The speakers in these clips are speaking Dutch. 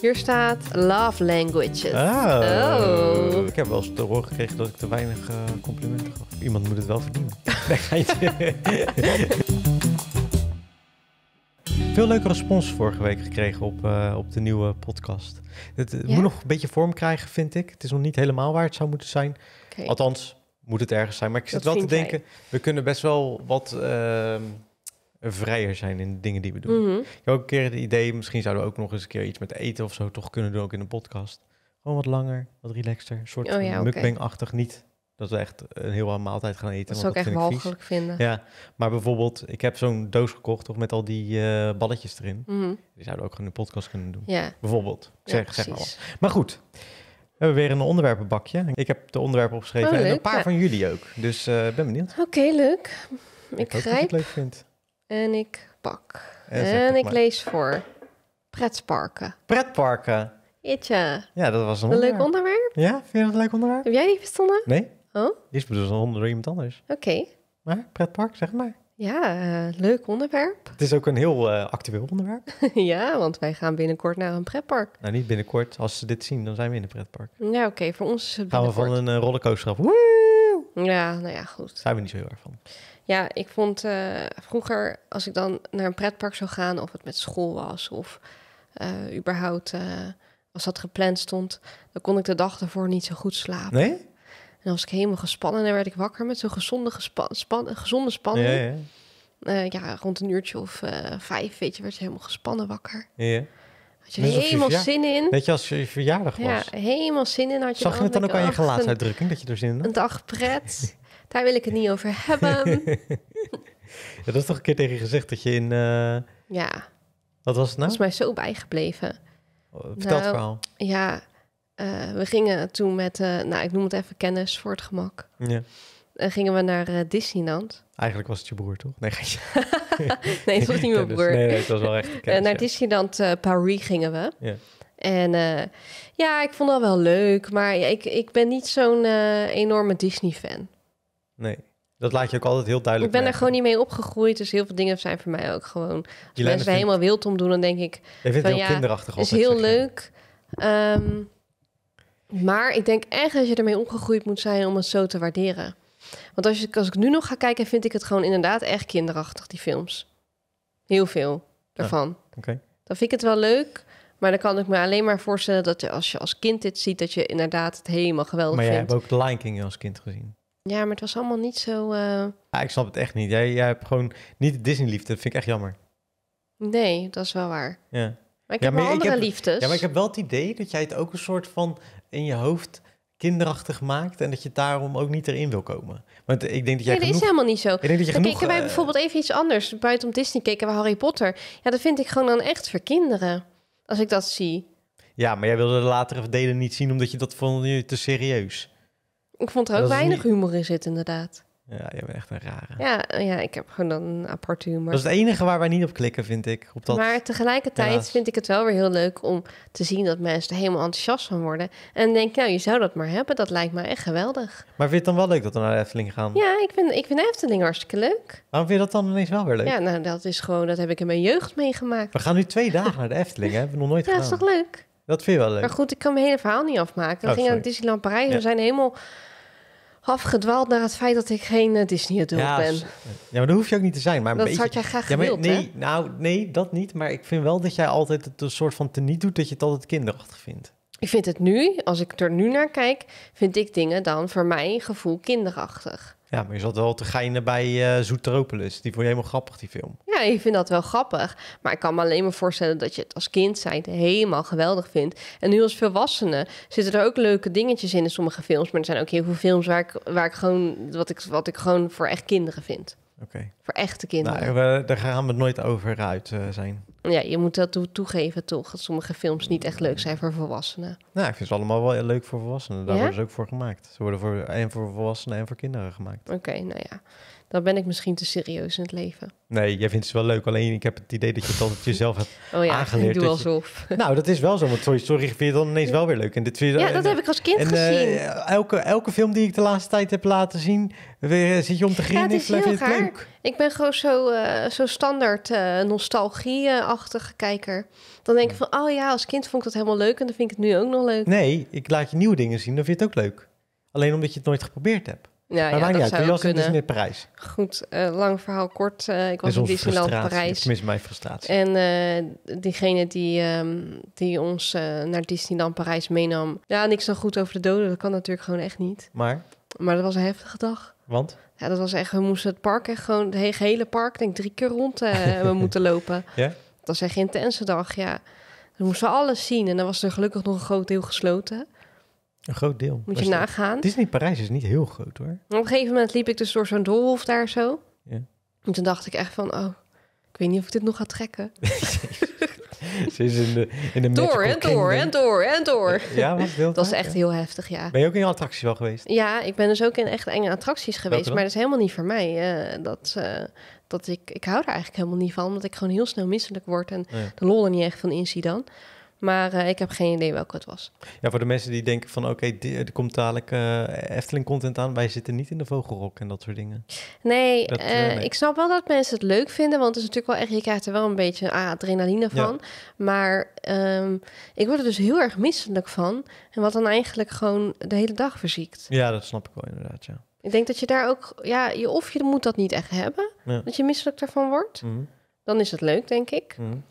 Hier staat love languages. Ah. oh. Ik heb wel eens te horen gekregen dat ik te weinig eh, complimenten gaf. Iemand moet het wel verdienen. Veel leuke respons vorige week gekregen op, eh, op de nieuwe podcast. Het moet nog een beetje vorm krijgen, vind ik. Het is nog niet helemaal waar het zou moeten zijn. Althans, moet het ergens zijn. Maar ik zit wel te denken, we kunnen best wel wat... Ehm, eh, vrijer zijn in de dingen die we doen. Mhm. Ik heb ook een keer het idee, misschien zouden we ook nog eens een keer iets met eten of zo toch kunnen doen, ook in een podcast. Gewoon wat langer, wat relaxter, een soort oh, ja, mukbang-achtig, niet dat we echt een heel maaltijd gaan eten. Dat zou ik echt walgelijk vinden. Ja, maar bijvoorbeeld, ik heb zo'n doos gekocht toch met al die eh, balletjes erin. Mhm. Die zouden we ook gewoon in de podcast kunnen doen. Ja. Bijvoorbeeld, ik zeg, zeg maar wat. Maar goed, we hebben weer een onderwerpenbakje. Ik heb de onderwerpen opgeschreven oh, en een paar van jullie ook. Dus eh, ben benieuwd. Oké, leuk. Ik, ik het leuk en ik pak. En, ik lees voor. Pretparken. Pretparken. Eetje. Ja, dat was een, leuk onderwerp. Ja, vind je dat een leuk onderwerp? Heb jij niet verstonden? Nee. Oh? Die is bedoeld onder iemand anders. Oké. Maar pretpark, zeg maar. Ja, eh, leuk onderwerp. Het is ook een heel eh, actueel onderwerp. ja, want wij gaan binnenkort naar een pretpark. Nou, niet binnenkort. Als ze dit zien, dan zijn we in een pretpark. Ja, oké. voor ons is het Gaan we van een uh, rollercoaster af. Woe! Ja, nou ja, goed. Daar zijn we niet zo heel erg van. Ja, ik vond eh, vroeger als ik dan naar een pretpark zou gaan, of het met school was, of eh, überhaupt eh, als dat gepland stond, dan kon ik de dag ervoor niet zo goed slapen. Nee? En dan was ik helemaal gespannen en werd ik wakker met zo'n gezonde, gezonde spanning. Ja, ja, rond een uurtje of vijf, weet je, werd je helemaal gespannen wakker. Ja. Had je helemaal zin in. Weet je als je verjaardag was. Ja, helemaal zin in had je. Zag je het dan ook aan je gelaatsuitdrukking dat je er zin in Een dag pret daar wil ik het niet over hebben. ja, dat is toch een keer tegen je gezegd dat je in... Uh... Ja. Wat was het nou? Dat is mij zo bijgebleven. Oh, vertel het nou, verhaal. Ja, eh, we gingen toen met, eh, nou ik noem het even kennis voor het gemak. Ja. En gingen we naar Disneyland. Eigenlijk was het je broer, toch? Nee, nee het was niet mijn broer. Nee, het was wel echt kennis, Naar Disneyland Paris gingen we. Ja. En ja, ik vond dat wel leuk. Maar ik, ik ben niet zo'n enorme Disney-fan. Nee. Dat laat je ook altijd heel duidelijk. Ik ben er gewoon niet mee opgegroeid, dus heel veel dingen zijn voor mij ook gewoon. Als Jelena mensen helemaal wild om doen, dan denk ik. Je vindt van, heel ja, kinderachtig is heel leuk. Ehm, maar ik denk echt dat je ermee opgegroeid moet zijn om het zo te waarderen. Want als, ik als ik nu nog ga kijken, vind ik het gewoon inderdaad echt kinderachtig, die films. Heel veel daarvan. Oké. Dan vind ik het wel leuk. Maar dan kan ik me alleen maar voorstellen dat je, als je als kind dit ziet, dat je inderdaad het helemaal geweldig vindt. Maar jij hebt ook Lion King als kind gezien. Ja, maar het was allemaal niet zo... Eh, ah, ik snap het echt niet. Jij, jij hebt gewoon niet de Disney-liefde. Dat vind ik echt jammer. Nee, dat is wel waar. Ja. Maar ik heb wel andere liefdes. Ja, maar ik heb wel het idee dat jij het ook een soort van in je hoofd kinderachtig maakt en dat je daarom ook niet erin wil komen. Want ik denk dat jij. Nee, dat is helemaal niet zo. Ik denk dat je genoeg... keken wij eh, bijvoorbeeld even iets anders. Buiten om Disney keken we Harry Potter. Ja, dat vind ik gewoon dan echt voor kinderen. Als ik dat zie. Ja, maar jij wilde de latere delen niet zien omdat je dat vond je te serieus. Ik vond er ook weinig humor in zitten, inderdaad. Ja, jij bent echt een rare. Ja, ja, ik heb gewoon dan een apart humor. Dat is het enige waar wij niet op klikken, vind ik. Op dat... Maar tegelijkertijd vind ik het wel weer heel leuk om te zien dat mensen er helemaal enthousiast van worden. En denk, nou, je zou dat maar hebben. Dat lijkt me echt geweldig. Maar vind je het dan wel leuk dat we naar de Efteling gaan? Ja, ik vind, ik vind Efteling hartstikke leuk. Waarom vind je dat dan ineens wel weer leuk? Ja, nou, dat is gewoon, dat heb ik in mijn jeugd meegemaakt. We gaan nu twee dagen naar de Efteling, hè? Hebben we nog nooit Ja, is toch leuk? Dat vind je wel leuk. Maar goed, ik kan mijn hele verhaal niet afmaken. We Oh, gingen naar Disneyland Parijs we zijn helemaal afgedwaald naar het feit dat ik geen eh, Disney-adult ben. Ja, maar dat hoef je ook niet te zijn. Maar een beetje, had jij graag ja, nee, Nou, nee, dat niet. Maar ik vind wel dat jij altijd het een soort van teniet doet... dat je het altijd kinderachtig vindt. Ik vind het nu, als ik er nu naar kijk... vind ik dingen dan voor mijn gevoel kinderachtig. Ja, maar je zat wel te geinen bij uh, eh, Zoetropolis. Die vond je helemaal grappig, die film. Ja, ik vind dat wel grappig. Maar ik kan me alleen maar voorstellen dat je het als kind zijn helemaal geweldig vindt. En nu als volwassene zitten er ook leuke dingetjes in in sommige films. Maar er zijn ook heel veel films waar ik, waar ik gewoon, wat ik, wat ik gewoon voor echt kinderen vind. Voor echte kinderen. Nou, we, daar gaan we nooit over uit eh, zijn. Ja, je moet dat toegeven toch, dat sommige films niet echt leuk zijn voor volwassenen. Nou, ik vind ze allemaal wel leuk voor volwassenen. Daar worden ze ook voor gemaakt. Ze worden voor, en voor volwassenen en voor kinderen gemaakt. Oké, nou ja dan ben ik misschien te serieus in het leven. Nee, jij vindt het wel leuk. Alleen ik heb het idee dat je het altijd jezelf hebt oh ja, aangeleerd. Ik doe alsof. Nou, dat is wel zo. Want sorry, sorry, vind je dan ineens wel weer leuk. En dit vind ja, dat heb ik als kind eh, gezien. Eh, elke, elke film die ik de laatste tijd heb laten zien, weer, eh, zit je om te grinnen. Ja, is heel Ik ben gewoon zo, uh, zo standaard nostalgie-achtige kijker. Dan denk ik van, oh ja, als kind vond ik dat helemaal leuk. En dan vind ik het nu ook nog leuk. Nee, ik laat je nieuwe dingen zien. Dan vind je het ook leuk. Alleen omdat je het nooit geprobeerd hebt ja maar ja, dat je was in Parijs. Goed, eh, lang verhaal kort. Eh, ik was in Disneyland Parijs. mis mijn frustratie. En eh, diegene die, ehm, die ons naar Disneyland Parijs meenam... Ja, niks zo goed over de doden. Dat kan natuurlijk gewoon echt niet. Maar? Maar dat was een heftige dag. Want? Ja, dat was echt... We moesten het park echt gewoon... Het hele park, denk drie keer rond we moeten lopen. Ja? Dat was echt een intense dag, ja. We moesten alles zien. En dan was er gelukkig nog een groot deel gesloten... Een groot deel. Moet je nagaan. Disney Parijs is niet heel groot hoor. Op een gegeven moment liep ik dus door zo'n doolhof daar zo. Ja. En toen dacht ik echt van, oh, ik weet niet of ik dit nog ga trekken. Ze is in de, in de door en door en door en door. Ja, was heel Dat was echt heel heftig, ja. Ben je ook in attracties wel geweest? Ja, ik ben dus ook in echt enge attracties geweest. Maar dat is helemaal niet voor mij. Eh, dat, eh, dat ik, ik hou er eigenlijk helemaal niet van. Omdat ik gewoon heel snel misselijk word. En oh de lol er niet echt van in dan. Maar eh, ik heb geen idee welke het was. Ja, voor de mensen die denken van oké, er komt dadelijk eh, Efteling content aan. Wij zitten niet in de vogelrok en dat soort dingen. Eh, nee, ik snap wel dat mensen het leuk vinden. Want het is natuurlijk wel echt, je krijgt er wel een beetje ah, adrenaline van. Maar ehm, ik word er dus heel erg misselijk van. En wat dan eigenlijk gewoon de hele dag verziekt. Ja, dat snap ik wel inderdaad, ja. Ik denk dat je daar ook, ja, je, of je moet dat niet echt hebben. Dat je misselijk daarvan wordt. Mhm. Dan is het leuk, denk ik. Mm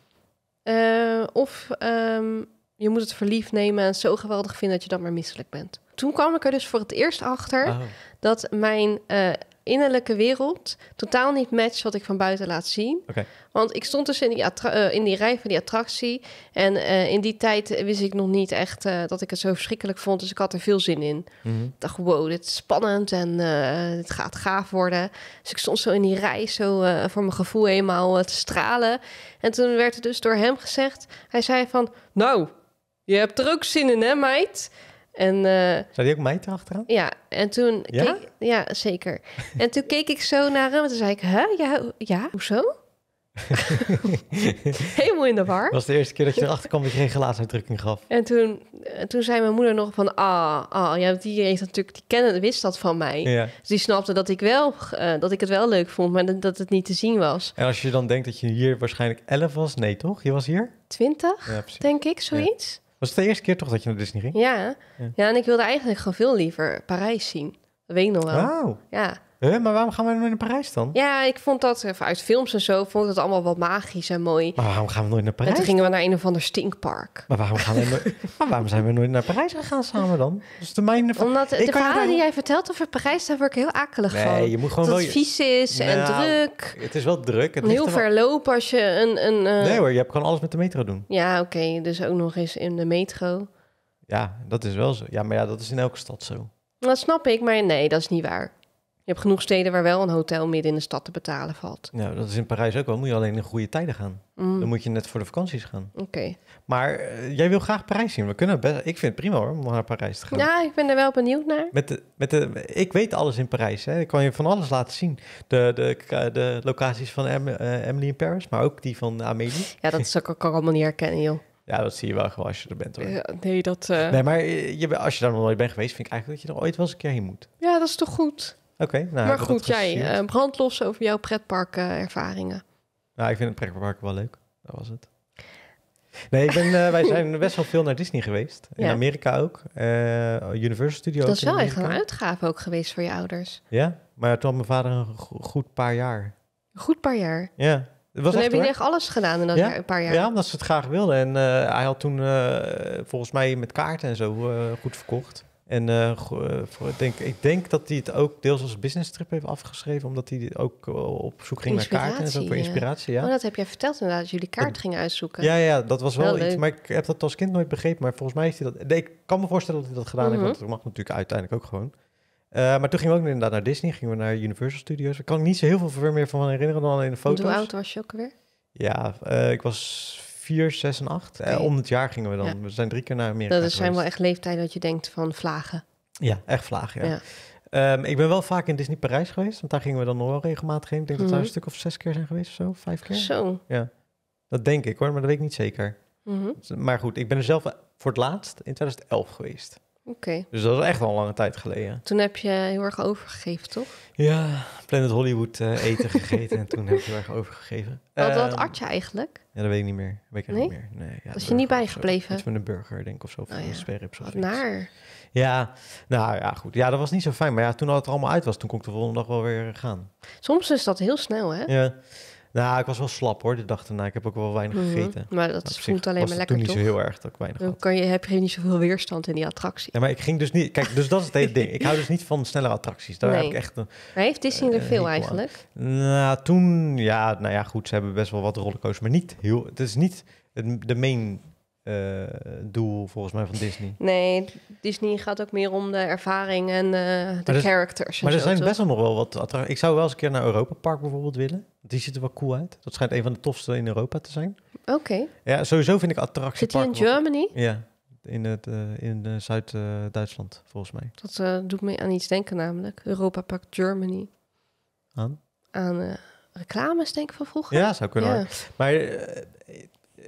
eh, of ehm, je moet het verliefd nemen en zo geweldig vinden dat je dan maar misselijk bent. Toen kwam ik er dus voor het eerst achter oh. dat mijn eh, innerlijke wereld totaal niet matcht wat ik van buiten laat zien. Want ik stond dus in die, uh, in die rij van die attractie. En eh, in die tijd wist ik nog niet echt eh, dat ik het zo verschrikkelijk vond. Dus ik had er veel zin in. Mhm. Ik dacht, wow, dit is spannend en dit gaat gaaf worden. Dus ik stond zo in die rij, zo voor mijn gevoel helemaal te stralen. En toen werd het dus door hem gezegd, hij zei van... Nou, je hebt er ook zin in hè, meid? En, eh, Zou die ook mij erachteraan? Ja, en toen... Ja? Keek, ja, zeker. En toen keek ik zo naar hem en toen zei ik... Huh? Ja, ja hoezo? Helemaal in de war. Dat was de eerste keer dat je erachter kwam dat je geen gelaatsuitdrukking gaf. En toen, eh, toen zei mijn moeder nog van... Ah, ah ja, die, heeft natuurlijk, die kennen, wist dat van mij. Ja. Dus die snapte dat ik, wel, eh, dat ik het wel leuk vond, maar dat het niet te zien was. En als je dan denkt dat je hier waarschijnlijk 11 was... Nee, toch? Je was hier? 20, ja, denk ik, zoiets. Was het de eerste keer toch dat je naar Disney ging? Ja, ja. en ik wilde eigenlijk gewoon veel liever Parijs zien. Dat weet nog wel. Wow. Ja, Huh, maar waarom gaan we nooit naar Parijs dan? Ja, ik vond dat eh, uit films en zo vond ik dat allemaal wat magisch en mooi. Maar waarom gaan we nooit naar Parijs? En toen gingen we naar een of ander stinkpark. Maar waarom, gaan we nooit, maar waarom zijn we nooit naar Parijs gegaan samen dan? Dus de mijne van... Omdat de verhalen die jij vertelt over Parijs, daar word ik heel akelig nee, van. Je moet gewoon wel... het vies is en nou, druk. Het is wel druk. Het heel ver lopen als je een... een eh, Nee hoor, je hebt gewoon alles met de metro doen. Ja, oké. dus ook nog eens in de metro. Ja, dat is wel zo. Ja, maar ja, dat is in elke stad zo. Dat snap ik, maar nee, dat is niet waar. Je hebt genoeg steden waar wel een hotel midden in de stad te betalen valt. Nou, dat is in Parijs ook wel. Moet je alleen in goede tijden gaan. Mm. Dan moet je net voor de vakanties gaan. Oké. Maar eh, jij wil graag Parijs zien. We kunnen best, ik vind het prima hoor, om naar Parijs te gaan. Ja, ik ben er wel benieuwd naar. Met de, met de, ik weet alles in Parijs. Hè. Ik kan je van alles laten zien. De, de, de locaties van eh, Emily in Paris, maar ook die van Amelie. Ja, dat kan ik allemaal niet herkennen, joh. Ja, dat zie je wel gewoon als je er bent hoor. nee, dat... Eh. Nee, maar je, als je daar nog nooit bent geweest, vind ik eigenlijk dat je er ooit wel eens een keer heen moet. Ja, dat is toch goed? Oké, nou, maar goed, jij, eh, brandlos over jouw pretparkervaringen. Nou, ik vind het pretpark wel leuk. Dat was het. Nee, ik ben, eh, wij zijn best wel veel naar Disney geweest. In Amerika ook. Uh, Universal Studios. Dat is wel echt een uitgave ook geweest voor je ouders. Ja, maar toen had mijn vader een goed paar jaar. Een goed paar jaar? Ja. We toen heb je echt alles gedaan in dat jaar, een paar jaar. Ja, omdat ze het graag wilden. En hij had toen volgens mij met kaarten en zo goed verkocht. En eh, eh, voor, ik denk, ik denk dat hij het ook deels als business trip heeft afgeschreven, omdat hij ook eh, op zoek ging naar kaarten en zo voor inspiratie. Ja. Oh, dat heb jij verteld inderdaad, dat jullie kaart gingen uitzoeken. Ja, ja, dat was wel, iets, maar ik heb dat als kind nooit begrepen. Maar volgens mij heeft hij dat. ik kan me voorstellen dat hij dat gedaan heeft, mhm. want dat mag natuurlijk uiteindelijk ook gewoon. maar toen gingen we ook inderdaad naar Disney, gingen we naar Universal Studios. Ik kan ik niet zo heel veel meer van herinneren dan alleen de foto's. Hoe oud was je ook weer? Ja, ik was 4, en 8. Eh, om het jaar gingen we dan. We zijn drie keer naar Amerika Dat is zijn wel echt leeftijden dat je denkt van vlagen. Ja, echt vlagen, ja. Ehm, ik ben wel vaak in Disney Parijs geweest, want daar gingen we dan nog wel regelmatig heen. Ik denk dat we daar mhm. een stuk of zes keer zijn geweest of zo, vijf keer. Zo. Ja, dat denk ik hoor, maar dat weet ik niet zeker. Mhm. Maar goed, ik ben er zelf voor het laatst in 2011 geweest. Okay. Dus dat is echt al lange tijd geleden. Toen heb je heel erg overgegeven, toch? Ja, Planet Hollywood eh, eten gegeten en toen heb je heel erg overgegeven. Wat, dat um, je eigenlijk? Ja, dat weet ik niet meer. Dat weet ik niet meer. Nee, ja, was je niet bijgebleven? Iets met een burger, denk ik, of zo. Of oh, ja. naar. Ja, nou ja, goed. Ja, dat was niet zo fijn. Maar ja, toen het er allemaal uit was, toen kon ik de volgende dag wel weer gaan. Soms is dat heel snel, hè? Ja. Nou, ik was wel slap hoor, de dag daarna. Ik heb ook wel weinig mhm, gegeten. Maar dat nou, maar voelt alleen maar lekker, toen toch? niet zo heel erg dat weinig Dan kan je, heb je niet zoveel weerstand in die attractie. Ja, maar ik ging dus niet... Kijk, dus dat is het hele ding. Ik hou dus niet van snelle attracties. Daar heb ik echt een, maar heeft Disney eh, er veel eigenlijk? Nou, toen... Ja, nou ja, goed. Ze hebben best wel wat rollercoasters. Maar niet heel... Het is niet het, de main eh, doel volgens mij van Disney. Nee, Disney gaat ook meer om de ervaring en eh, de dus- characters. En maar er zijn best wel nog wel wat attracties. Ik zou wel eens een keer naar Europa Park bijvoorbeeld willen. Die ziet er wel cool uit. Dat schijnt een van de tofste in Europa te zijn. Oké. Ja, sowieso vind ik attractie. Zit hij in Germany? Ja, in, het, eh, in eh, Zuid-Duitsland, volgens mij. Dat eh, doet me aan iets denken namelijk. Europa Park Germany. Aan? Aan reclames, denk ik, van vroeger. Ja, zou kunnen. Maar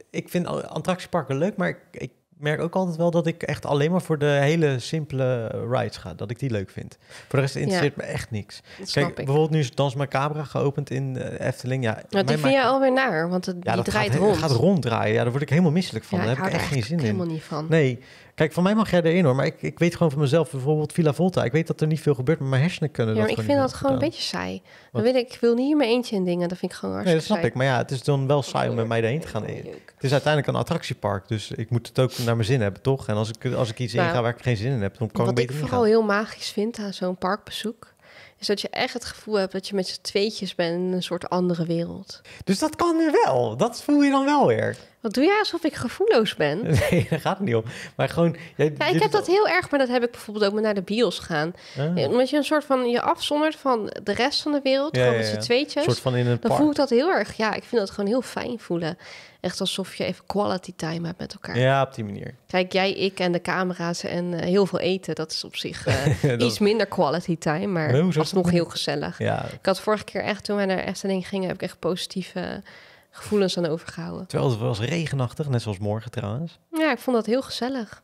ik vind attractieparken leuk, maar ik merk ook altijd wel dat ik echt alleen maar voor de hele simpele rides ga. Dat ik die leuk vind. Voor de rest interesseert me echt niks. Kijk, bijvoorbeeld nu is Dans Macabra geopend in eh, Efteling. Ja, nou, die vind je alweer naar, want het, die draait gaat, rond. gaat ronddraaien. Ja, daar word ik helemaal misselijk van. daar heb ik echt geen zin in. helemaal niet van. Nee, Kijk, voor mij mag jij erin hoor, maar ik, ik weet gewoon van mezelf, bijvoorbeeld Villa Volta. Ik weet dat er niet veel gebeurt, maar mijn hersenen kunnen ja, maar dat ik vind dat gewoon een beetje saai. Dan wil ik, ik wil niet meer eentje in dingen, dat vind ik gewoon hartstikke Nee, dat snap saai. ik. Maar ja, het is dan wel saai om met mij erheen te gaan. Het is uiteindelijk een attractiepark, dus ik moet het ook naar mijn zin hebben, toch? En als ik, als ik iets nou, in ga waar ik geen zin in heb, dan kan ik beter Wat ik vooral heel magisch vind aan zo'n parkbezoek, is dat je echt het gevoel hebt dat je met z'n tweetjes bent in een soort andere wereld. Dus dat kan nu wel. Dat voel je dan wel weer. Wat doe jij alsof ik gevoelloos ben? Nee, dat gaat niet om. Maar gewoon. Jij, ja, ik heb dat heel erg, maar dat heb ik bijvoorbeeld ook met naar de bios gaan. Ah. omdat je een soort van je afzondert van de rest van de wereld. Ja, gewoon met z'n tweetjes. Een soort van in een dan voel ik dat heel erg. Ja, ik vind dat gewoon heel fijn voelen. Echt alsof je even quality time hebt met elkaar. Ja, op die manier. Kijk, jij, ik en de camera's en eh, heel veel eten. Dat is op zich eh, iets minder quality time. Maar, nog heel gezellig. Ja. Ik had vorige keer echt, toen wij naar Efteling gingen, heb ik echt positieve gevoelens aan overgehouden. Terwijl het was regenachtig, net zoals morgen trouwens. Ja, ik vond dat heel gezellig.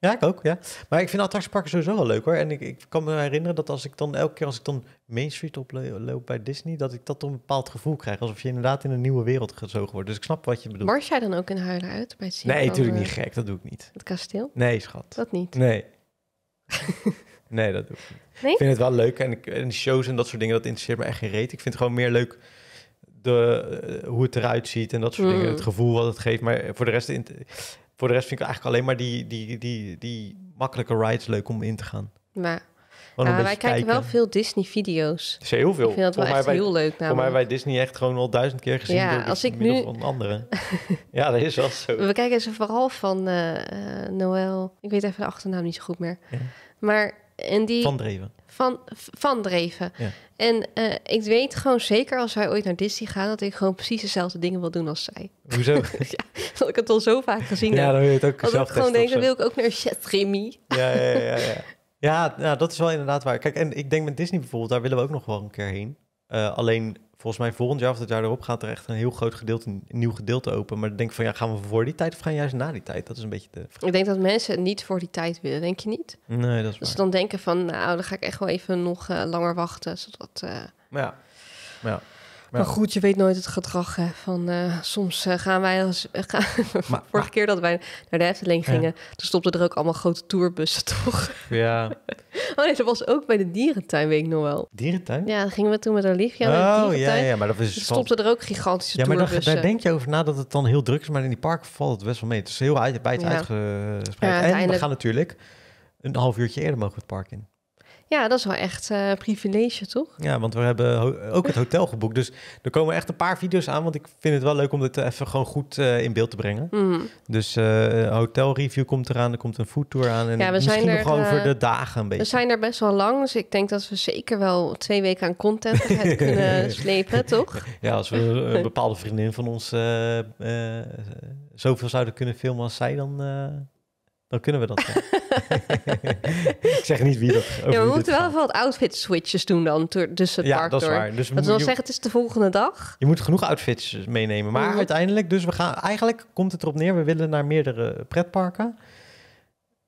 Ja. ik ook, ja. Maar ik vind attractieparken sowieso wel leuk hoor. En ik, ik kan me herinneren dat als ik dan elke keer als ik dan Main Street oploop bij Disney, dat ik dat dan een bepaald gevoel krijg. Alsof je inderdaad in een nieuwe wereld gezogen wordt. Dus ik snap wat je bedoelt. Mars jij dan ook in huilen uit bij het Nee, natuurlijk niet eh, gek. Dat doe ik niet. Het kasteel? Nee, schat. Dat niet? Nee. nee, dat doe ik niet. Ik vind het wel leuk. En, ik, en shows en dat soort dingen, dat interesseert me echt geen reet. Ik vind het gewoon meer leuk de, eh, hoe het eruit ziet en dat soort dingen. Mm. Het gevoel wat het geeft. Maar voor de rest, voor de rest vind ik eigenlijk alleen maar die, die, die, die makkelijke rides leuk om in te gaan. Maar... Eh, wij kijken, wel veel Disney-video's. heel veel. Ik vind dat wel echt wij, heel leuk. Namelijk. Voor mij wij Disney echt gewoon al duizend keer gezien. Ja, als ik nu... Van anderen. ja, dat is wel zo. We kijken ze vooral van eh, Noël. Ik weet even de achternaam niet zo goed meer. Ja. Maar en die, van Dreven. Van, van Dreven. Ja. En eh, ik weet gewoon zeker als wij ooit naar Disney gaan... dat ik gewoon precies dezelfde dingen wil doen als zij. Hoezo? ja, dat ik het al zo vaak gezien ja, Ja, dan weet je het ook zelf gewoon denk, dan wil ik ook naar Chet ja, ja, ja, ja. Ja, nou, dat is wel inderdaad waar. Kijk, en ik denk met Disney bijvoorbeeld... daar willen we ook nog wel een keer heen. Eh, alleen volgens mij volgend jaar of het jaar erop gaat er echt een heel groot gedeelte, een nieuw gedeelte open. Maar dan denk ik van ja, gaan we voor die tijd of gaan we juist na die tijd? Dat is een beetje de... Ik denk dat mensen het niet voor die tijd willen, denk je niet? Nee, dat is Dus dan denken van nou, dan ga ik echt wel even nog eh, langer wachten, zodat... Maar eh, ja, ja. Maar goed, je weet nooit het gedrag hè, van eh, soms eh, gaan wij als gaan, maar, vorige keer dat wij naar de Efteling gingen, ja. toen stopten er ook allemaal grote tourbussen toch? Ja. oh nee, dat was ook bij de dierentuin, weet ik nog wel. Dierentuin? Ja, gingen we toen met Olivia liefje oh, de dierentuin. Ja, ja, maar dat is. Stopten er ook gigantische ja, maar daar, denk je over na dat het dan heel druk is, maar in die park valt het best wel mee. Het is heel uit, bij het ja. uitgespreid. en we gaan natuurlijk een half uurtje eerder mogen het park in. Ja, dat is wel echt uh, privilege, toch? Ja, want we hebben ook het hotel geboekt. Dus er komen echt een paar video's aan. Want ik vind het wel leuk om dit even gewoon goed eh, in beeld te brengen. Mm. Dus uh, hotelreview komt eraan. Er komt een tour aan. En ja, we zijn er, gewoon over de dagen een beetje. We zijn er best wel lang. Dus ik denk dat we zeker wel twee weken aan content kunnen slepen, toch? Ja, als we een bepaalde vriendin van ons zoveel zouden kunnen filmen als zij, dan... Dan kunnen we dat. ik zeg niet wie dat. Ja, we moeten wel wat outfit switches doen dan tussen dus het ja, park dat is waar. Dus we wil zeggen, het is de volgende dag. Je moet genoeg outfits meenemen. Maar mhm. uiteindelijk, dus we gaan. Eigenlijk komt het erop neer. We willen naar meerdere pretparken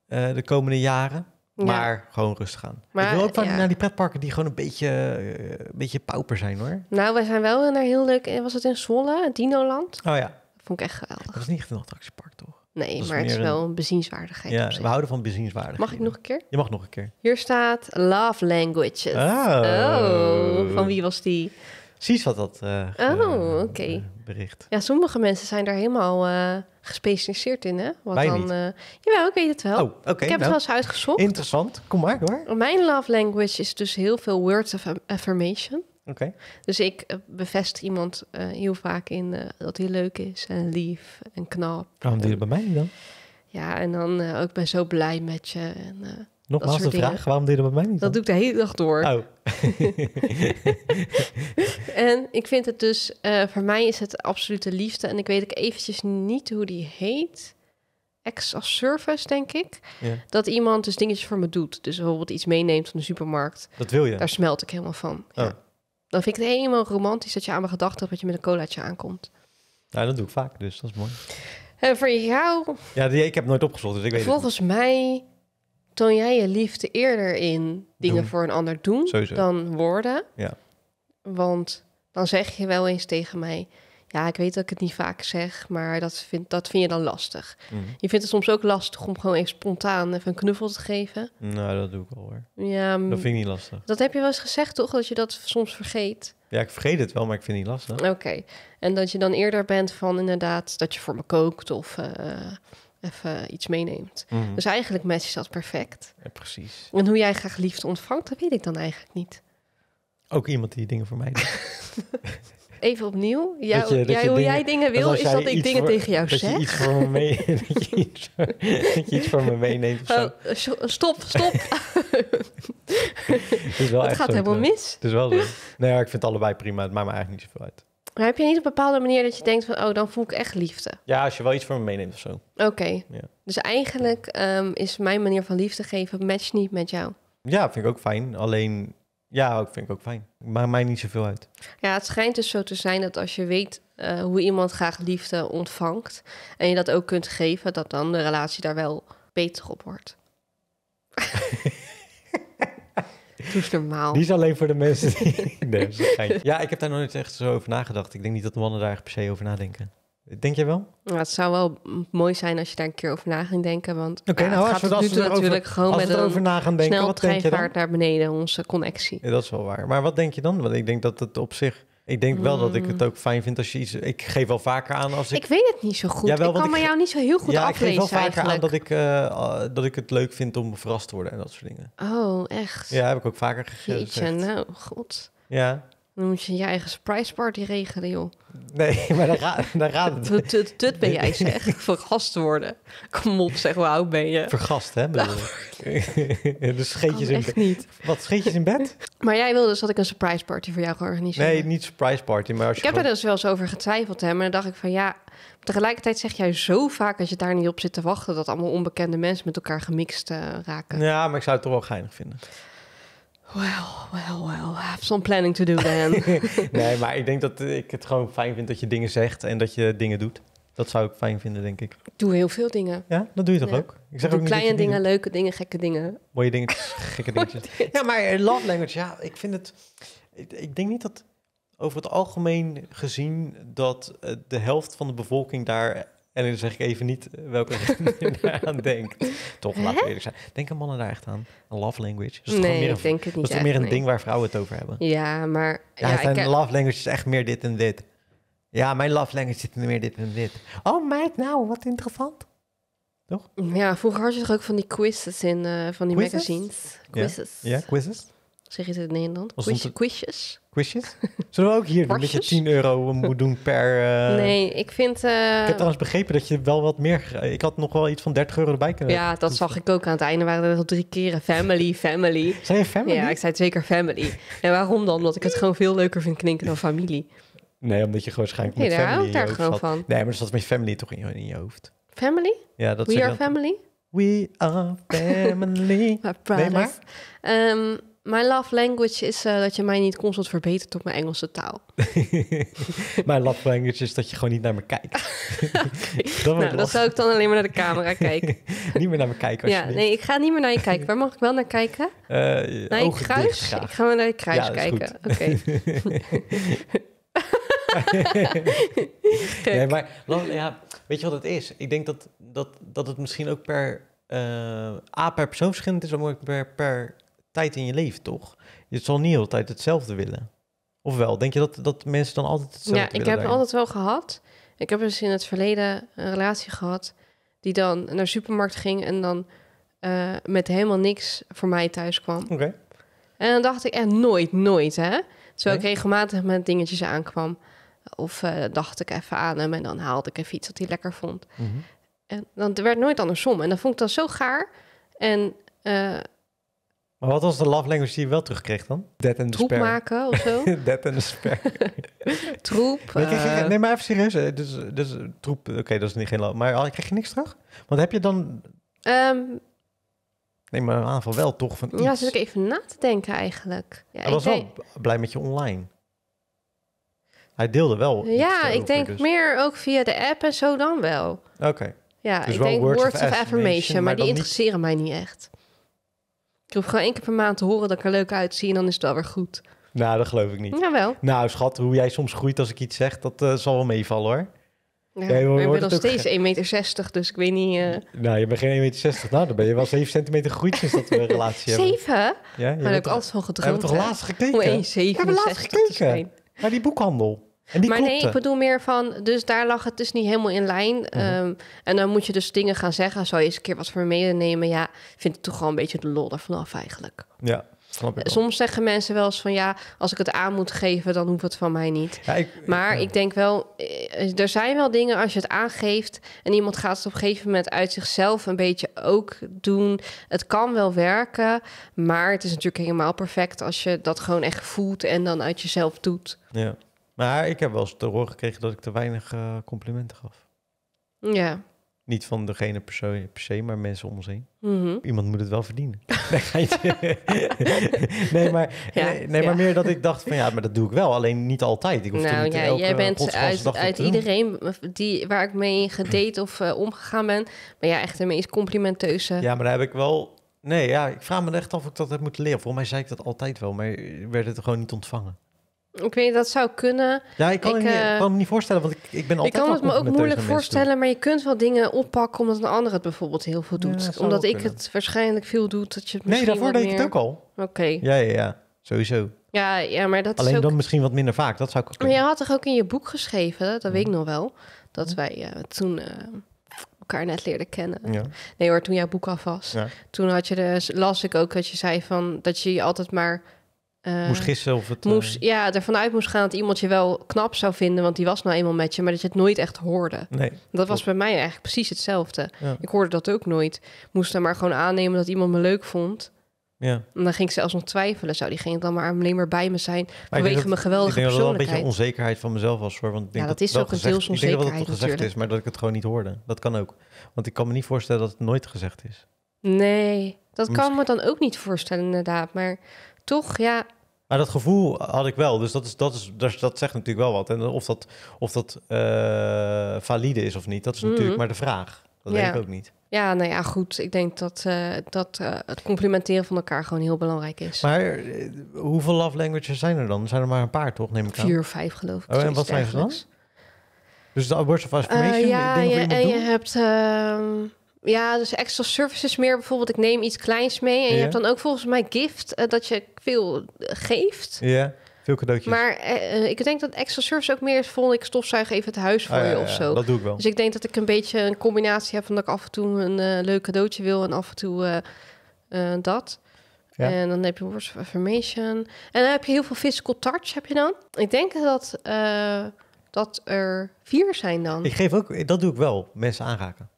eh, de komende jaren. Maar gewoon rustig gaan. ik wil ook naar die pretparken die gewoon een beetje, een eh, beetje pauper zijn hoor. Nou, wij zijn wel naar heel leuk. Eh, was het in Zwolle, Dinoland? Oh ja. Dat vond ik echt geweldig. Dat is niet echt een attractiepark toch? Nee, maar het is wel een bezienswaardigheid. Ja, we houden van bezienswaardigheid. Mag ik nog een keer? Je mag nog een keer. Hier staat Love Languages. Oh. oh van wie was die? Precies wat dat eh, oh, eh, okay. Eh, bericht. Ja, sommige mensen zijn daar helemaal uh, gespecialiseerd in, hè? Wat Wij dan, niet. jawel, ik weet het wel. Oh, ik heb nou, het wel eens uitgezocht. Interessant, kom maar hoor. Mijn love language is dus heel veel words of affirmation. Dus ik eh, bevestig iemand eh, heel vaak in eh, dat hij leuk is en lief en knap. Waarom doe je dat bij mij dan? Ja, en dan ook ben zo blij met je. En, Nogmaals de vraag, waarom doe je dat bij mij niet? Dat doe ik de hele dag door. Oh. en ik vind het dus, voor mij is het absolute liefde. En ik weet ik eventjes niet hoe die heet Ex als service, denk ik. Dat iemand dus dingetjes voor me doet. Dus bijvoorbeeld iets meeneemt van de supermarkt. Dat wil je? Daar smelt ik helemaal van. Ja. Oh. Dan vind ik het helemaal romantisch dat je aan me gedacht hebt dat je met een colaatje aankomt. Nou, dat doe ik vaak, dus dat is mooi. En voor jou? Ja, die, ik heb nooit opgezocht dus ik weet Volgens mij toon jij je liefde eerder in dingen voor een ander doen dan woorden. Ja. Want dan zeg je wel eens tegen mij: ja, ik weet dat ik het niet vaak zeg, maar dat vind, dat vind je dan lastig. Mhm. Je vindt het soms ook lastig om gewoon even spontaan even een knuffel te geven. Nou, dat doe ik al hoor. Ja, dat mm. vind ik niet lastig. Dat heb je wel eens gezegd, toch? Dat je dat soms vergeet. Ja, ik vergeet het wel, maar ik vind het niet lastig. Oké. En dat je dan eerder bent van inderdaad dat je voor me kookt of eh, even iets meeneemt. Mhm. Dus eigenlijk matcht dat perfect. precies. En hoe jij graag liefde ontvangt, dat weet ik dan eigenlijk niet. Ook iemand die dingen voor mij doet. Even opnieuw. Jou, jij, hoe jij dingen wil, is dat ik dingen tegen jou dat zeg. Je iets voor me dat, je iets, voor me meeneemt. Of zo. Oh, eh, eh, stop, stop. het gaat helemaal eh, mis. Het is wel zo. Nee, nou ik vind het allebei prima. Het maakt me eigenlijk niet zoveel uit. Maar heb je niet op een bepaalde manier dat je denkt van... oh, dan voel ik echt liefde? Ja, als je wel iets voor me meeneemt of zo. Oké. Ja. Dus eigenlijk ehm, is mijn manier van liefde geven... match niet met jou. Ja, vind ik ook fijn. Alleen ja, ook, vind ik ook fijn. Maakt mij niet zoveel uit. Ja, het schijnt dus zo te zijn dat als je weet eh, hoe iemand graag liefde ontvangt en je dat ook kunt geven, dat dan de relatie daar wel beter op wordt. toes normaal. Die is alleen voor de mensen die... Ja, ik heb daar nooit echt zo over nagedacht. Ik denk niet dat de mannen daar per se over nadenken. Denk je wel? Nou, het zou wel mooi zijn als je daar een keer over na ging denken. Want okay, ja, nou, het als we, erover, natuurlijk gewoon met een na gaan denken, wat denk je dan? naar beneden, onze connectie. Ja, dat is wel waar. Maar wat denk je dan? Want ik denk dat het op zich... Ik denk wel dat ik het mm. ook fijn vind als je iets... Ik geef wel vaker aan als ik... Ik weet het niet zo goed. ik kan maar jou niet zo heel goed aflezen Ja, ik geef wel vaker eigenlijk. aan dat ik, eh, eh, dat ik het leuk vind om verrast te worden en dat soort dingen. Oh, echt? Ja, heb ik ook vaker gegeven. Jeetje, nou, god. Ja, moet je je eigen surprise party regelen, joh. Nee, maar daar, gaat, het. Tut, tut ben jij, zeg. Vergast worden. Kom op, zeg, hoe oud ben je? Vergast, hè? Nou, dus scheetjes in bed. niet. Wat, scheetjes in bed? Maar jij wilde dus dat ik een surprise party voor jou georganiseerd. Nee, niet surprise party, maar als je Ik heb er dus wel eens over getwijfeld, hè. Maar dan dacht ik van, ja... Tegelijkertijd zeg jij zo vaak, als je daar niet op zit te wachten... dat allemaal onbekende mensen met elkaar gemixt eh, raken. Ja, maar ik zou het toch wel geinig vinden. Well, well, well, I have some planning to do then. nee, maar ik denk dat eh, ik het gewoon fijn vind dat je dingen zegt en dat je dingen doet. Dat zou ik fijn vinden, denk ik. Ik doe heel veel dingen. Ja, dat doe je toch ook? Ik zeg ik ook kleine dingen, leuke dingen, gekke dingen. Mooie dingen, gekke dingetjes. ja, maar eh, love language, ja, ik vind het... ik, denk niet dat over het algemeen gezien dat eh, de helft van de bevolking daar en dan zeg ik even niet eh, welke je aan denkt. Toch, laat we eerlijk zijn. Denken mannen daar echt aan? Een love language? Dus nee, meer denk het niet. Dat is meer een ding waar vrouwen het over hebben? Ja, maar... Ja, zijn love language is echt meer dit en dit. Ja, mijn love language zit meer dit en dit. Oh meid, nou, wat interessant. Toch? Ja, vroeger had je toch ook van die quizzes in eh, van die magazines. Quizzes. Ja, quizzes. Zeg je het in Nederland? Quiz, Quizjes. Quizjes? Zullen we ook hier een dat je 10 euro moet doen per... Eh, nee, ik vind... Uh... Ik heb trouwens begrepen dat je wel wat meer... Ik had nog wel iets van 30 euro erbij kunnen... Ja, dat zag ik ook aan het einde. Waren er al drie keren eh, family, family. Zijn je family? Ja, ik zei zeker family. en waarom dan? Omdat ik het gewoon veel leuker vind klinken dan familie. Nee, omdat je gewoon schijnt met nee, daar family daar gewoon van. Nee, maar dat zat met family toch in je, hoofd. Family? Ja, dat We are family? We are family. nee, maar... Um, mijn love language is eh, dat je mij niet constant verbetert op mijn Engelse taal. mijn love language is dat je gewoon niet naar me kijkt. dat nou, dan zou ik dan alleen maar naar de camera kijken. niet meer naar me kijken. Ja, nee, ik ga niet meer naar je kijken. Waar mag ik wel naar kijken? Uh, naar je kruis? Ik ga maar naar je kruis kijken. Oké. maar ja, weet je wat het is? Ik denk dat, dat, dat het misschien ook per uh, A per persoon verschillend is, maar ook per, per tijd in je leven, toch? Je zal niet altijd hetzelfde willen. Of wel? Denk je dat, dat mensen dan altijd hetzelfde ja, willen? Ja, ik heb altijd wel gehad. Ik heb dus in het verleden een relatie gehad die dan naar de supermarkt ging en dan eh, met helemaal niks voor mij thuis kwam. Oké. En dan dacht ik echt nooit, nooit, hè? Zo ik regelmatig met dingetjes aankwam. Of eh, dacht ik even aan hem en dan haalde ik even iets dat hij lekker vond. Mm En dan werd nooit andersom. En dat vond ik dan zo gaar. En eh, maar wat was de love language die je wel terugkreeg dan? Dead and Troep maken of zo? Dead de despair. troep. Nee, eh. nee, maar even serieus. Eh, dus, dus troep, oké, dat is niet geen love. Maar krijg je niks terug? Want heb je dan... Ehm. nee, maar een aanval wel toch van Ja, zit ik even na te denken eigenlijk. Ja, Hij was denk... wel blij met je online. Hij deelde wel Ja, ik denk dus- meer ook via de app en zo dan wel. Oké. Ja, dus ik denk words, of, affirmation, maar, die interesseren mij niet echt. Ik hoef gewoon één keer per maand te horen dat ik er leuk uitzie en dan is het wel weer goed. Nou, dat geloof ik niet. Jawel. Nou, schat, hoe jij soms groeit als ik iets zeg, dat eh, zal wel meevallen hoor. Ja, jij, maar ik ben nog steeds 1,60 meter, dus ik weet niet... Eh. Nou, je bent geen 1,60 meter. Nou, dan ben je wel 7 centimeter gegroeid sinds dat we een relatie hebben. 7? Ja, maar heb ik altijd van gedroomd. We hebben toch laatst gekeken? Hoe 1,67 We hebben laatst gekeken. Maar die boekhandel maar nee, ik bedoel meer van, dus daar lag het dus niet helemaal in lijn. Mhm. Ehm, en dan moet je dus dingen gaan zeggen. Zou je eens een keer wat voor meenemen? Ja, vind ik toch gewoon een beetje de lol ervan af eigenlijk. Ja, snap eh, Soms zeggen mensen wel eens van, ja, als ik het aan moet geven, dan hoeft het van mij niet. Ja, maar ik denk wel, eh, er zijn wel dingen als je het aangeeft en iemand gaat het op een gegeven moment uit zichzelf een beetje ook doen. Het kan wel werken, maar het is natuurlijk helemaal perfect als je dat gewoon echt voelt en dan uit jezelf doet. Ja. Maar ik heb wel eens te horen gekregen dat ik te weinig eh, complimenten gaf. Ja. Niet van degene persoon per se maar mensen om ons heen. Mhm. Iemand moet het wel verdienen. nee, maar, nee, eh, nee maar meer dat ik dacht van ja, maar dat doe ik wel. Alleen niet altijd. Ik hoef nou, niet ja, jij bent uit, uit iedereen die, waar ik mee gedate of eh, omgegaan ben. Maar ja, echt de meest complimenteuze. Ja, maar daar heb ik wel... Nee, ja, ik vraag me echt af of ik dat heb moeten leren. Volgens mij zei ik dat altijd wel, maar werd het gewoon niet ontvangen. Ik weet niet, dat zou kunnen. Ja, ik kan, ik, niet, me eh, niet voorstellen, want ik, ik ben altijd. Ik kan het me ook moeilijk voorstellen, maar je kunt wel dingen oppakken omdat een ander het bijvoorbeeld heel veel doet. omdat ik het waarschijnlijk veel doe, dat je het Nee, dat deed ik het ook al. Oké. Ja, ja, ja, sowieso. Ja, ja, maar dat Alleen dan misschien wat minder vaak, dat zou Maar je had toch ook in je boek geschreven, dat weet ik nog wel, dat wij eh, toen. Eh, elkaar net leerden kennen. Ja. Nee hoor, toen jouw boek af was. Toen had je dus, las ik ook dat je zei van dat je je altijd maar eh, moest gissen of het... Moest, eh, Ja, ervan uit moest gaan dat iemand je wel knap zou vinden... want die was nou eenmaal met je, maar dat je het nooit echt hoorde. Nee, dat was bij mij eigenlijk precies hetzelfde. Ik hoorde dat ook nooit. Moest dan maar gewoon aannemen dat iemand me leuk vond... Ja. En dan ging ik zelfs nog twijfelen. Zou die diegene dan maar alleen maar bij me zijn vanwege mijn geweldige dat, ik persoonlijkheid? wel een beetje onzekerheid van mezelf was. Hoor, want ik denk ja, dat, is ook een deels onzekerheid Ik denk dat het gezegd is, maar dat ik het gewoon niet hoorde. Dat kan ook. Want ik kan me niet voorstellen dat het nooit gezegd is. Nee, dat kan me dan ook niet voorstellen inderdaad. Maar toch, ja. Maar dat gevoel had ik wel. Dus dat, is, dat, is, dat, dat zegt natuurlijk wel wat. En of dat, of dat eh, valide is of niet, dat is natuurlijk mhm. maar de vraag. Dat ja. weet ik ook niet. Ja, nou ja, goed. Ik denk dat, eh, dat eh, het complimenteren van elkaar gewoon heel belangrijk is. Maar hoeveel love languages zijn er dan? Zijn er maar een paar, toch? Neem ik Vier, aan. vijf geloof ik. Oh, en wat zijn ze dan? Dus de words of affirmation? ja, je, en je hebt... Ehm, ja, dus extra services meer. Bijvoorbeeld, ik neem iets kleins mee. En je hebt dan ook volgens mij gift eh, dat je veel eh, geeft. Ja, veel cadeautjes. Maar eh, ik denk dat extra service ook meer is vond ik stofzuig even het huis voor ah, je ja, of zo. Dat doe ik wel. Dus ik denk dat ik een beetje een combinatie heb van dat ik af en toe een leuk cadeautje wil en af en toe dat. Ja. En dan heb je words of affirmation. En dan heb je heel veel physical touch heb je dan. Ik denk dat, dat er vier zijn dan. Ik geef ook, dat doe ik wel, mensen aanraken.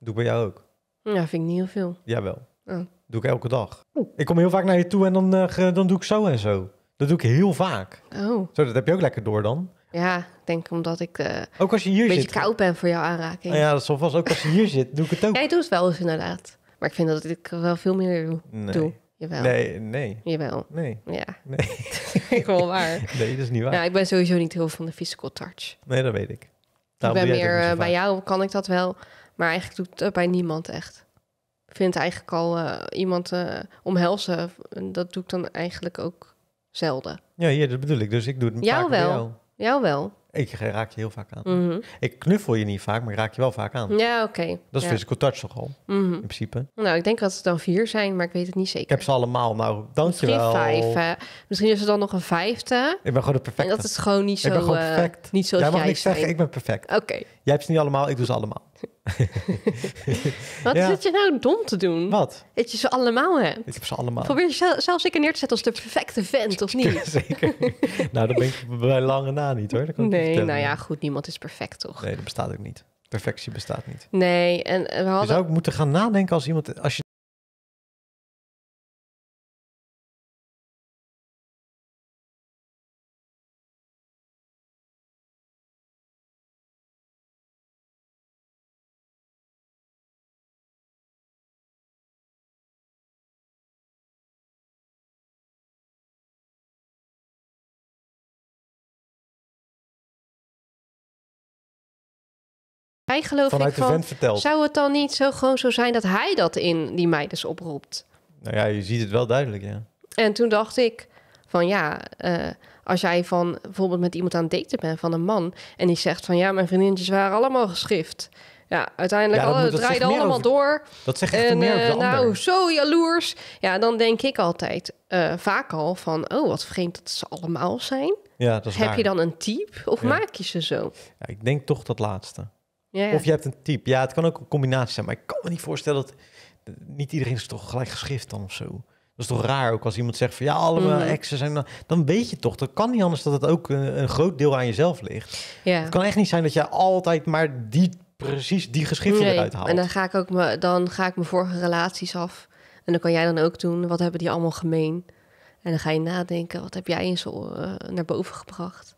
Doe bij jou ook. Ja, vind ik niet heel veel. Jawel. Oh. Doe ik elke dag. Ik kom heel vaak naar je toe en dan, eh, dan doe ik zo en zo. Dat doe ik heel vaak. Oh. Zo, dat heb je ook lekker door dan. Ja, ik denk omdat ik eh, ook als je hier een beetje koud ben voor jouw aanraking. Ah ja, dat is alvast. Ook als je hier zit, doe ik het ook. Jij doet het wel eens inderdaad. Maar ik vind dat ik wel veel meer doe. Jawel. Nee, nee. Jawel. Nee. Ja. Nee. ik wel waar. Nee, dat is niet waar. Ja, nou, ik ben sowieso niet heel van de physical touch. Nee, dat weet ik. Daarom eh, bij jou kan ik dat wel. Maar eigenlijk doet het eh, bij niemand echt. Ik vind eigenlijk al eh, iemand eh, omhelzen, dat doe ik dan eigenlijk ook zelden. Ja, ja dat bedoel ik. Dus ik doe het jou wel. Jou. jou. wel. Ik raak je heel vaak aan. Mhm. Ik knuffel je niet vaak, maar raak je wel vaak aan. Ja, oké. Dat is ja. physical touch toch al, in mhm. principe. Nou, ik denk dat het dan vier zijn, maar ik weet het niet zeker. Ik heb ze allemaal, nou, dankjewel. Misschien vijf, Misschien is er dan nog een vijfde. Ik ben gewoon de perfecte. En dat is gewoon niet zo... Ik perfect. niet zo Jij mag niks zeggen, ik ben perfect. Oké. Jij hebt ze niet allemaal, ik doe ze allemaal. Wat zit je nou dom te doen? Wat? Dat je ze allemaal hebt. Ik heb ze allemaal. Probeer je zelfs zeker neer te zetten als de perfecte vent, of niet? zeker. nou, dat ben ik bij lange na niet hoor. Dat kan nee, nou ja, goed, niemand is perfect toch? Nee, dat bestaat ook niet. Perfectie bestaat niet. Nee, en we hadden... Je zou ook moeten gaan nadenken als iemand... Als je geloof Vanuit ik de vent vertelt. Zou het dan niet zo gewoon zo zijn dat hij dat in die meiden oproept? Nou ja, je ziet het wel duidelijk, ja. En toen dacht ik van ja, eh, als jij van bijvoorbeeld met iemand aan het daten bent van een man en die zegt van ja, mijn vriendinnetjes waren allemaal geschrift. Ja, uiteindelijk ja, alle, allemaal door. Dat zegt echt en, meer de eh, Nou, zo jaloers. Ja, dan denk ik altijd eh, vaak al van... oh, wat vreemd dat ze allemaal zijn. Ja, dat is Heb je dan een type of maak je ze zo? Ja, ik denk toch dat laatste. Ja, Of je hebt een type. Ja, het kan ook een combinatie zijn. Maar ik kan me niet voorstellen dat... Niet iedereen is toch gelijk geschift dan of zo. Dat is toch raar ook als iemand zegt van... Ja, allemaal mhm. exen zijn... Dan, dan weet je toch, dat kan niet anders dat het ook een, groot deel aan jezelf ligt. Ja. Het kan echt niet zijn dat je altijd maar die... Precies die geschriften nee. eruit haalt. En dan ga ik ook me, dan ga ik mijn vorige relaties af. En dan kan jij dan ook doen, wat hebben die allemaal gemeen? En dan ga je nadenken, wat heb jij in zo, eh, naar boven gebracht?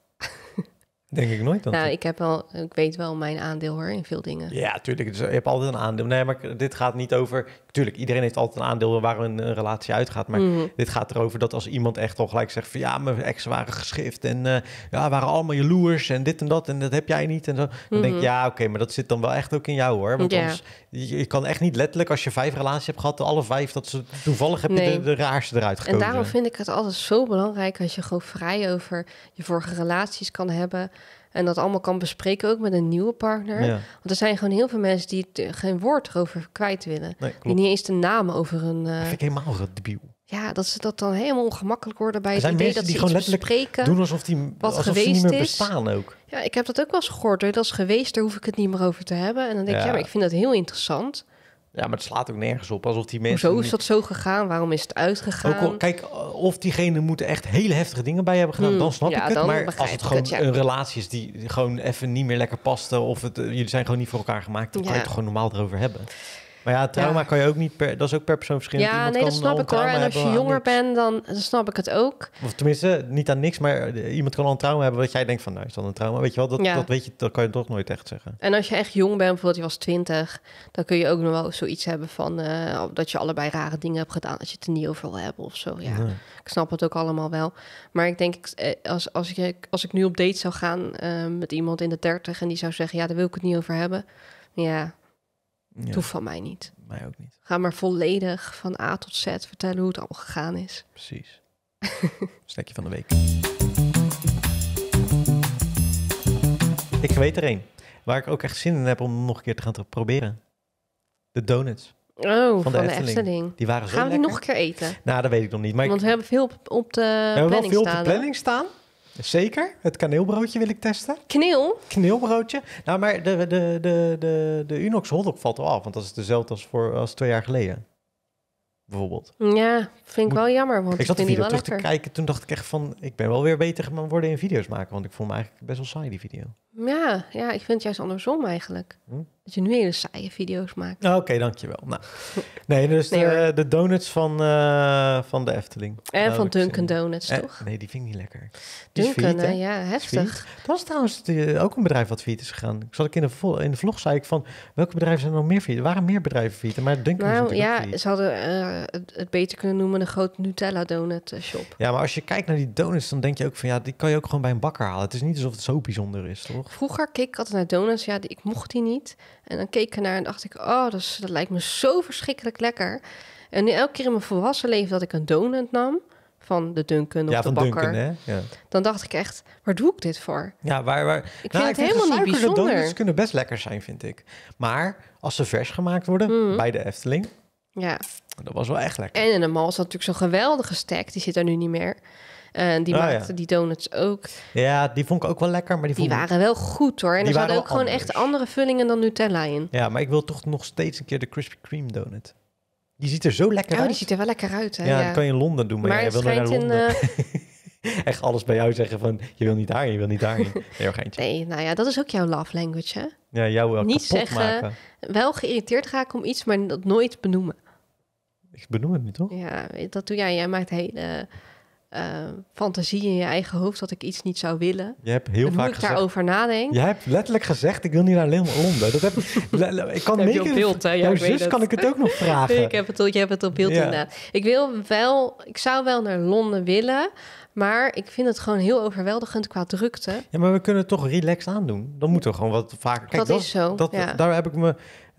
Denk ik nooit. Nou, ik, heb wel, ik weet wel mijn aandeel hoor in veel dingen. Ja, tuurlijk. Dus eh, je hebt altijd een aandeel. Nee, maar dit gaat niet over. Tuurlijk, iedereen heeft altijd een aandeel waar een, relatie uitgaat. Maar mhm. dit gaat erover dat als iemand echt al gelijk zegt van ja, mijn ex waren geschift en uh, ja, waren allemaal jaloers en dit en dat en dat heb jij niet en zo. Dan denk ik mhm. ja, oké, maar dat zit dan wel echt ook in jou hoor. Want soms je, kan echt niet letterlijk als je vijf relaties hebt gehad, alle vijf, dat ze toevallig heb je de, raarste eruit gekozen. En daarom vind ik het altijd zo belangrijk als je gewoon vrij over je vorige relaties kan hebben en dat allemaal kan bespreken, ook met een nieuwe partner. Want er zijn gewoon heel veel mensen die geen woord erover kwijt willen. Nee, die niet eens de naam over een. Uh... vind ik helemaal debiel. Ja ja, dat ze dat dan helemaal ongemakkelijk worden bij het idee dat ze die gewoon letterlijk spreken. Doen alsof die wat alsof geweest niet meer is. bestaan ook. Ja, ik heb dat ook wel eens gehoord. Dat is geweest, daar hoef ik het niet meer over te hebben. En dan denk ja. je, ja, maar ik vind dat heel interessant. Ja, maar het slaat ook nergens op. Alsof die mensen. Zo is dat zo gegaan? Waarom is het uitgegaan? Ook kijk, of diegene moeten echt hele heftige dingen bij hebben gedaan, hmm, dan snap ja, ik het. Maar als het gewoon een relatie is die gewoon even niet meer lekker paste, of het, eh, jullie zijn gewoon niet voor elkaar gemaakt, dan ja. kan je het gewoon normaal erover hebben. Maar ja, trauma kan je ook niet per... Dat is ook per persoon verschillend. Ja, nee, dat snap ik wel En als je jonger bent, dan, dan, snap ik het ook. Of tenminste, niet aan niks, maar iemand kan al een trauma hebben... wat jij denkt van, nou, is dat een trauma? Weet je wel, dat, dat, weet je, dat kan je toch nooit echt zeggen. En als je echt jong bent, bijvoorbeeld je was twintig... dan kun je ook nog wel zoiets hebben van... Eh, dat je allebei rare dingen hebt gedaan... dat je het er niet over wil hebben of zo. Ja, ik snap het ook allemaal wel. Maar ik denk, eh, als, als, ik, als ik nu op date zou gaan... Eh, met iemand in de dertig en die zou zeggen... ja, daar wil ik het niet over hebben... Ja, ja. van mij niet. Mij ook niet. Ga maar volledig van A tot Z vertellen hoe het allemaal gegaan is. Precies. Snackje van de week. Ik weet er een. Waar ik ook echt zin in heb om nog een keer te gaan proberen. De donuts. Oh, van, van de, de Efteling. Die waren zo Gaan we die nog een keer eten? Nou, dat weet ik nog niet. Maar Want we hebben veel op de planning staan. veel op de planning staan. Zeker. Het kaneelbroodje wil ik testen. Kneel? Kneelbroodje. Nou, maar de, de, de, de, de Unox hotdog valt wel af, want dat is dezelfde als, voor, als twee jaar geleden. Bijvoorbeeld. Ja, vind ik wel jammer, want ik zat de video terug lekker. te kijken. Toen dacht ik echt van, ik ben wel weer beter geworden in video's maken, want ik vond me eigenlijk best wel saai, die video. Ja, ja, ik vind het juist andersom eigenlijk. Hm? Dat je nu hele saaie video's maakt. Ah, oké, dankjewel. Nou, nee, dus de, donuts van, eh, van de Efteling. En van Dunkin' Donuts, eh, toch? nee, die vind ik niet lekker. Dunkin', eh, ja, heftig. Dat was trouwens ook een bedrijf wat failliet is gegaan. Ik zat ik in de, in de vlog, zei ik van, welke bedrijven zijn er nog meer failliet? Er waren meer bedrijven failliet, maar Dunkin' nou, ja, ze hadden het, beter kunnen noemen een grote Nutella donut shop. Ja, maar als je kijkt naar die donuts, dan denk je ook van, ja, die kan je ook gewoon bij een bakker halen. Het is niet alsof het zo bijzonder is, toch? Vroeger keek ik altijd naar donuts. Ja, die, ik mocht die niet. En dan keek ik ernaar en dacht ik... oh, dat, is, dat lijkt me zo verschrikkelijk lekker. En nu, elke keer in mijn volwassen leven dat ik een donut nam... van de Dunkin' of de bakker... ja. dan dacht ik echt, waar doe ik dit voor? Ja, waar... waar... Ik nou, vind het helemaal niet bijzonder. donuts kunnen best lekker zijn, vind ik. Maar als ze vers gemaakt worden mhm. bij de Efteling... Ja. Dat was wel echt lekker. En in de mal is dat natuurlijk zo'n geweldige stek. Die zit er nu niet meer. Eh, en die oh, maakte die donuts ook. Ja, die vond ik ook wel lekker. Maar die, die waren wel goed hoor. En die er zaten ook gewoon echt andere vullingen dan Nutella in. Ja, maar ik wil toch nog steeds een keer de Krispy Kreme donut. Die ziet er zo lekker oh, uit. die ziet er wel lekker uit. Hè? Ja, dat kan je in Londen doen. Maar, maar jij wil naar Londen. Eh, echt alles bij jou zeggen van... je wil niet daarheen, je wil niet daarheen. Heel geintje. nee, nou ja, dat is ook jouw love language, hè? Ja, jou wel Niet zeggen, wel geïrriteerd raken om iets... maar dat nooit benoemen. Ik benoem het niet, toch? Ja, dat doe jij. Jij maakt hele eh, fantasie in je eigen hoofd dat ik iets niet zou willen. Je hebt heel vaak ik daarover nadenk. Je hebt letterlijk gezegd: ik wil niet naar Londen. Dat heb ik. kan heb je op beeld, hè? zus kan ik het ook nog vragen. ik heb het, je hebt het op beeld ja. inderdaad. Ik wil wel, ik zou wel naar Londen willen, maar ik vind het gewoon heel overweldigend qua drukte. Ja, maar we kunnen het toch relaxed aandoen. Dan moeten we gewoon wat vaker. Kijk, dat, is zo. Dat, ja. Daar heb ik me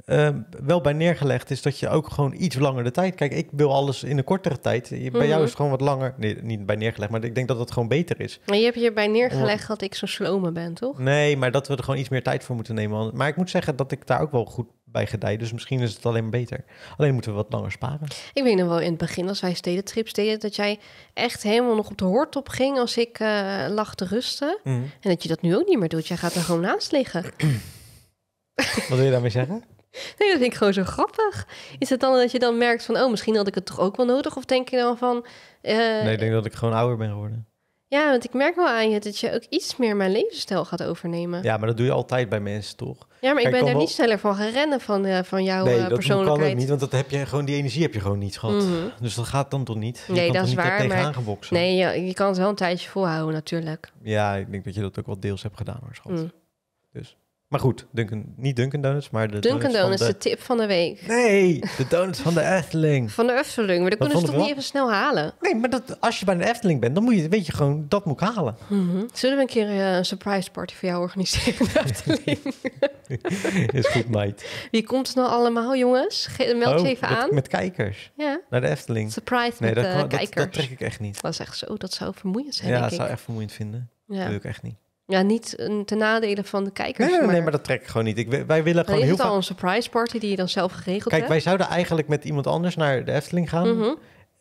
Ehm, wel bij neergelegd is dat je ook gewoon iets langer de tijd. Kijk, ik wil alles in een kortere tijd. Bij jou mhm. is het gewoon wat langer. Nee, niet bij neergelegd, maar ik denk dat dat gewoon beter is. Maar je hebt bij neergelegd dat ik zo slome ben, toch? Nee, maar dat we er gewoon iets meer tijd voor moeten nemen. Maar ik moet zeggen dat ik daar ook wel goed bij gedij. Dus misschien is het alleen maar beter. Alleen moeten we wat langer sparen. Ik weet nog wel in het begin, als wij stedentrips deden, dat jij echt helemaal nog op de hoortop ging als ik uh, lag te rusten. Mhm. En dat je dat nu ook niet meer doet. Jij gaat er gewoon naast liggen. wat wil je daarmee zeggen? Nee, dat vind ik gewoon zo grappig. Is het dan dat je dan merkt van, oh, misschien had ik het toch ook wel nodig? Of denk je dan van... Eh, nee, ik denk dat ik gewoon ouder ben geworden. Ja, want ik merk wel aan je dat je ook iets meer mijn levensstijl gaat overnemen. Ja, maar dat doe je altijd bij mensen, toch? Ja, maar ik ben daar niet sneller van gerennen van, eh, van jouw nee, uh, eh, persoonlijkheid. Nee, dat kan niet, want dat heb je gewoon, die energie heb je gewoon niet gehad. Mhm. Dus dat gaat dan toch niet? nee, dat is waar. Maar... Nee, je, je, kan het wel een tijdje volhouden natuurlijk. Ja, ik denk dat je dat ook wel deels hebt gedaan, waarschijnlijk. schat. Mm. Dus. Maar goed, Dunkin, niet Dunkin Donuts, maar de Dunkin Donuts, donuts de... tip van de week. Nee, de donuts van de Efteling. Van de Efteling, maar dat, kunnen ze toch niet even snel halen? Nee, maar dat, als je bij de Efteling bent, dan moet je, weet je gewoon, dat moet ik halen. Mhm. Zullen we een keer eh, een surprise party voor jou organiseren in de Efteling? Is goed, meid. Wie komt er nou allemaal, jongens? meld je oh, even aan. aan. Met kijkers. Ja. Naar de Efteling. Surprise met eh, kijkers. Dat, dat trek ik echt niet. Dat is echt zo, dat zou vermoeiend zijn, Ja, dat zou echt vermoeiend vinden. Dat wil ik echt niet. Ja, niet een, eh, ten nadele van de kijkers. Nee, nee, maar... nee, maar dat trek ik gewoon niet. Ik, wij willen gewoon is heel het al een surprise party die je dan zelf geregeld Kijk, wij zouden eigenlijk met iemand anders naar de Efteling gaan. Mhm.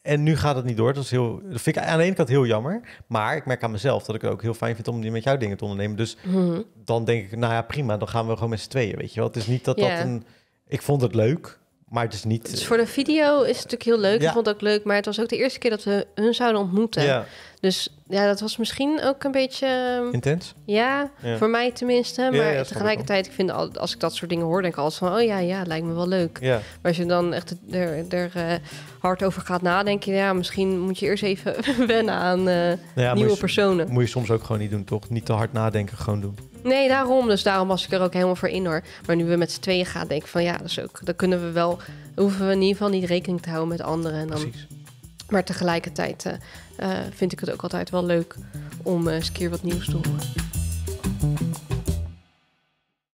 En nu gaat het niet door. Dat, is heel, dat vind ik aan de ene kant heel jammer. Maar ik merk aan mezelf dat ik het ook heel fijn vind om die met jou dingen te ondernemen. Dus mhm. dan denk ik, nou ja, prima. Dan gaan we gewoon met z'n tweeën, weet je wel. Het is niet dat dat een... Ik vond het leuk. Maar het is niet... Dus voor de video is het natuurlijk heel leuk. Ik vond het ook leuk, maar het was ook de eerste keer dat we hun zouden ontmoeten. Dus ja, dat was misschien ook een beetje... Ehm, Intens? Ja, voor mij tenminste. Maar tegelijkertijd, ik vind als ik dat soort dingen hoor, denk ik altijd van... oh ja, ja, lijkt me wel leuk. Maar als je dan echt er, er eh, hard over gaat nadenken... ja, misschien moet je eerst even wennen aan eh, nou nieuwe personen. Moet je soms ook gewoon niet doen, toch? Niet te hard nadenken, gewoon doen. Nee, daarom. Dus daarom was ik er ook helemaal voor in hoor. Maar nu we met z'n tweeën gaan, denk ik van ja, dat is ook. Dan kunnen we wel. Hoeven we in ieder geval niet rekening te houden met anderen. En dan, Precies. Maar tegelijkertijd eh, eh, vind ik het ook altijd wel leuk om eh, eens een keer wat nieuws te horen.